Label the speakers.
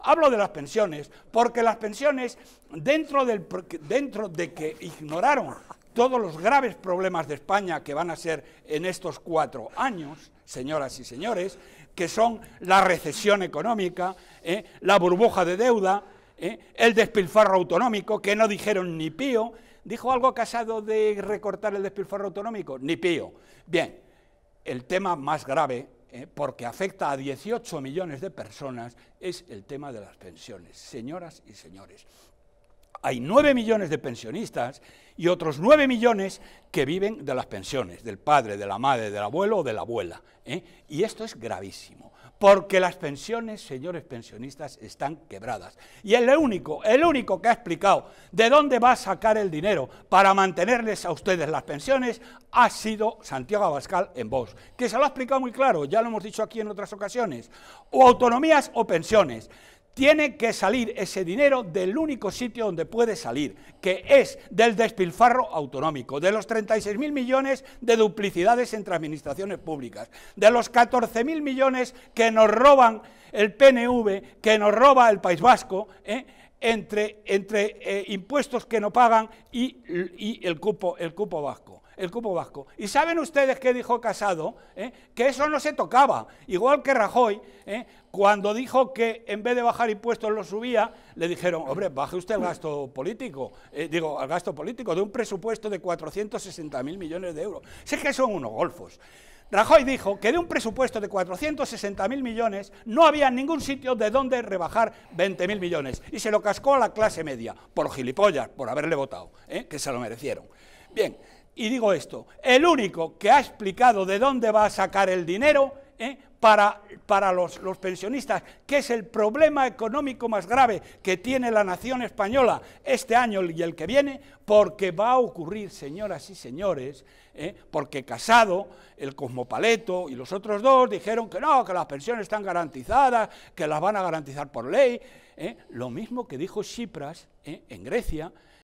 Speaker 1: Hablo de las pensiones porque las pensiones, dentro, del, dentro de que ignoraron todos los graves problemas de España que van a ser en estos cuatro años, señoras y señores, que son la recesión económica, eh, la burbuja de deuda, eh, el despilfarro autonómico, que no dijeron ni pío. ¿Dijo algo casado de recortar el despilfarro autonómico? Ni pío. Bien, el tema más grave eh, porque afecta a 18 millones de personas, es el tema de las pensiones. Señoras y señores, hay 9 millones de pensionistas y otros 9 millones que viven de las pensiones, del padre, de la madre, del abuelo o de la abuela. ¿eh? Y esto es gravísimo, porque las pensiones, señores pensionistas, están quebradas. Y el único, el único que ha explicado de dónde va a sacar el dinero para mantenerles a ustedes las pensiones ha sido Santiago Abascal en Vox, que se lo ha explicado muy claro, ya lo hemos dicho aquí en otras ocasiones, o autonomías o pensiones tiene que salir ese dinero del único sitio donde puede salir, que es del despilfarro autonómico, de los 36.000 millones de duplicidades entre administraciones públicas, de los 14.000 millones que nos roban el PNV, que nos roba el País Vasco, ¿eh? entre, eh, impuestos que no pagan y, el cupo vasco el cupo vasco. Y saben ustedes qué dijo Casado, ¿Eh? que eso no se tocaba. Igual que Rajoy, ¿eh? cuando dijo que en vez de bajar impuestos lo subía, le dijeron, hombre, baje usted el gasto político, eh, digo, al gasto político de un presupuesto de 460.000 millones de euros. Sé que son unos golfos. Rajoy dijo que de un presupuesto de 460.000 millones no había ningún sitio de donde rebajar 20.000 millones y se lo cascó a la clase media, por gilipollas, por haberle votado, que se lo merecieron. Bien, y digo esto, el único que ha explicado de dónde va a sacar el dinero ¿eh? para, para los, pensionistas, que es el problema económico más grave que tiene la nación española este año y el que viene, porque va a ocurrir, señoras y señores, ¿eh? porque Casado, el Cosmopaleto y los otros dos dijeron que no, que las pensiones están garantizadas, que las van a garantizar por ley. ¿eh? Lo mismo que dijo Tsipras en Grecia,